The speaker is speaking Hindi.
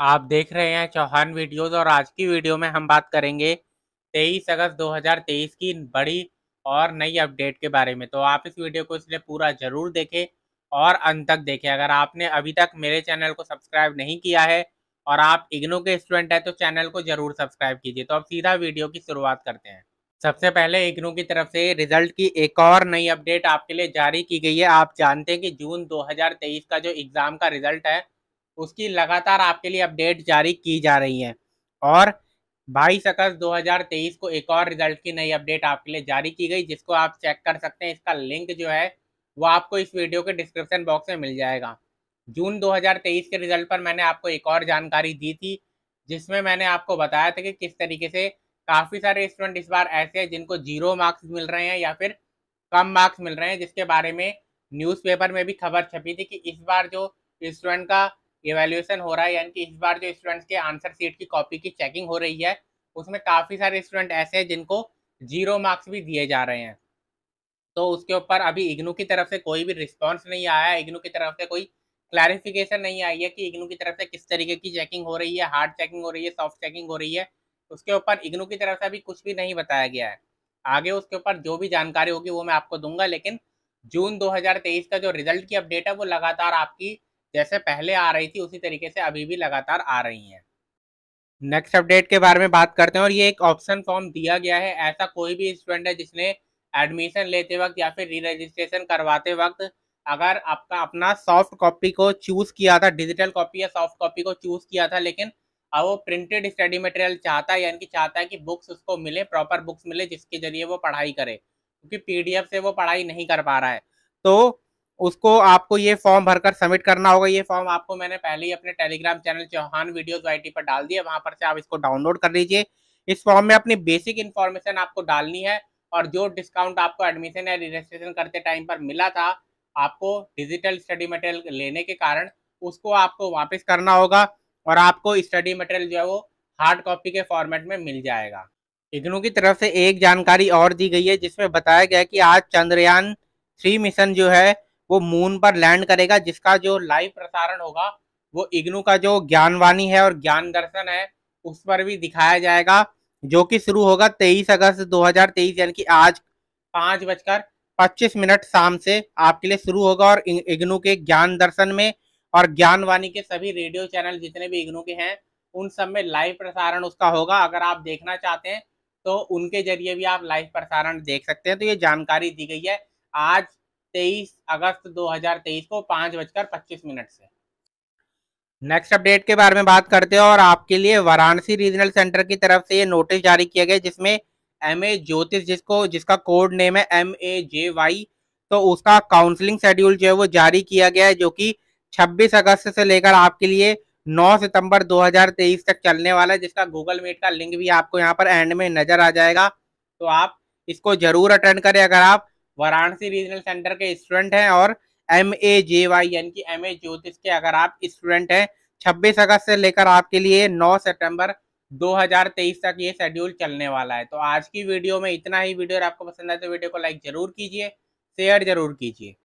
आप देख रहे हैं चौहान वीडियोस और आज की वीडियो में हम बात करेंगे 23 अगस्त 2023 की बड़ी और नई अपडेट के बारे में तो आप इस वीडियो को इसलिए पूरा ज़रूर देखें और अंत तक देखें अगर आपने अभी तक मेरे चैनल को सब्सक्राइब नहीं किया है और आप इग्नो के स्टूडेंट हैं तो चैनल को ज़रूर सब्सक्राइब कीजिए तो अब सीधा वीडियो की शुरुआत करते हैं सबसे पहले इग्नो की तरफ से रिजल्ट की एक और नई अपडेट आपके लिए जारी की गई है आप जानते हैं कि जून 2023 का जो एग्ज़ाम का रिजल्ट है उसकी लगातार आपके लिए अपडेट जारी की जा रही है और बाईस अगस्त 2023 को एक और रिजल्ट की नई अपडेट आपके लिए जारी की गई जिसको आप चेक कर सकते हैं इसका लिंक जो है वो आपको इस वीडियो के डिस्क्रिप्शन बॉक्स में मिल जाएगा जून 2023 के रिजल्ट पर मैंने आपको एक और जानकारी दी थी जिसमें मैंने आपको बताया था कि किस तरीके से काफ़ी सारे स्टूडेंट इस बार ऐसे हैं जिनको जीरो मार्क्स मिल रहे हैं या फिर कम मार्क्स मिल रहे हैं जिसके बारे में न्यूज़पेपर में भी खबर छपी थी कि इस बार जो स्टूडेंट का इवेल्यूशन हो रहा है यानी कि इस बार जो स्टूडेंट्स के आंसर सीट की कॉपी की चेकिंग हो रही है उसमें काफ़ी सारे स्टूडेंट ऐसे हैं जिनको जीरो मार्क्स भी दिए जा रहे हैं तो उसके ऊपर अभी इग्नू की तरफ से कोई भी रिस्पॉन्स नहीं आया है इग्नू की तरफ से कोई क्लैरिफिकेशन नहीं आई है कि इग्नू की तरफ से किस तरीके की चेकिंग हो रही है हार्ड चेकिंग हो रही है सॉफ्ट चेकिंग हो रही है उसके ऊपर इग्नू की तरफ से अभी कुछ भी नहीं बताया गया है आगे उसके ऊपर जो भी जानकारी होगी वो मैं आपको दूंगा लेकिन जून 2023 का जो रिजल्ट की अपडेट है वो लगातार आपकी जैसे पहले आ रही थी उसी तरीके से अभी भी लगातार आ रही हैं नेक्स्ट अपडेट के बारे में बात करते हैं और ये एक ऑप्शन फॉर्म दिया गया है ऐसा कोई भी स्टूडेंट है जिसने एडमिशन लेते वक्त या फिर री रजिस्ट्रेशन करवाते वक्त अगर आपका अपना सॉफ्ट कॉपी को चूज़ किया था डिजिटल कॉपी या सॉफ्ट कॉपी को चूज़ किया था लेकिन अब वो प्रिंटेड स्टडी मटेरियल चाहता है यानी कि चाहता है कि बुक्स उसको मिले प्रॉपर बुक्स मिले जिसके जरिए वो पढ़ाई करे क्योंकि पीडीएफ से वो पढ़ाई नहीं कर पा रहा है तो उसको आपको ये फॉर्म भरकर सबमिट करना होगा ये फॉर्म आपको मैंने पहले ही अपने टेलीग्राम चैनल चौहान वीडियोज आई पर डाल दिया वहां पर से आप इसको डाउनलोड कर लीजिए इस फॉर्म में अपनी बेसिक इन्फॉर्मेशन आपको डालनी है और जो डिस्काउंट आपको एडमिशन या रजिस्ट्रेशन करते टाइम पर मिला था आपको डिजिटल स्टडी मटेरियल लेने के कारण उसको आपको वापस करना होगा और आपको स्टडी मटेरियल जो है वो हार्ड कॉपी के फॉर्मेट में मिल जाएगा इग्नू की तरफ से एक जानकारी और दी गई है जिसमें बताया गया कि आज चंद्रयान थ्री मिशन जो है वो मून पर लैंड करेगा जिसका जो लाइव प्रसारण होगा वो इग्नू का जो ज्ञानवाणी है और ज्ञान दर्शन है उस पर भी दिखाया जाएगा जो कि शुरू होगा 23 अगस्त 2023 यानी कि आज पाँच बजकर पच्चीस मिनट शाम से आपके लिए शुरू होगा और इग्नू के ज्ञान दर्शन में और ज्ञानवाणी के सभी रेडियो चैनल जितने भी इग्नू के हैं उन सब में लाइव प्रसारण उसका होगा अगर आप देखना चाहते हैं तो उनके जरिए भी आप लाइव प्रसारण देख सकते हैं तो ये जानकारी दी गई है आज तेईस अगस्त 2023 को पाँच बजकर पच्चीस मिनट से नेक्स्ट अपडेट के बारे में बात करते हैं और आपके लिए वाराणसी रीजनल सेंटर की तरफ से ये नोटिस जारी किया गया जिसमें एम ए ज्योतिष जिसको जिसका कोड नेम है एम ए जे वाई तो उसका काउंसलिंग शेड्यूल जो है वो जारी किया गया है जो कि 26 अगस्त से लेकर आपके लिए 9 सितंबर 2023 तक चलने वाला है जिसका गूगल मीट का लिंक भी आपको यहाँ पर एंड में नजर आ जाएगा तो आप इसको जरूर अटेंड करें अगर आप वाराणसी रीजनल सेंटर के स्टूडेंट हैं और एम ए जे वाई यानी कि एम ए ज्योतिष के अगर आप स्टूडेंट हैं 26 अगस्त से लेकर आपके लिए 9 सितंबर 2023 तक ये शेड्यूल चलने वाला है तो आज की वीडियो में इतना ही वीडियो आपको पसंद आए तो वीडियो को लाइक जरूर कीजिए शेयर जरूर कीजिए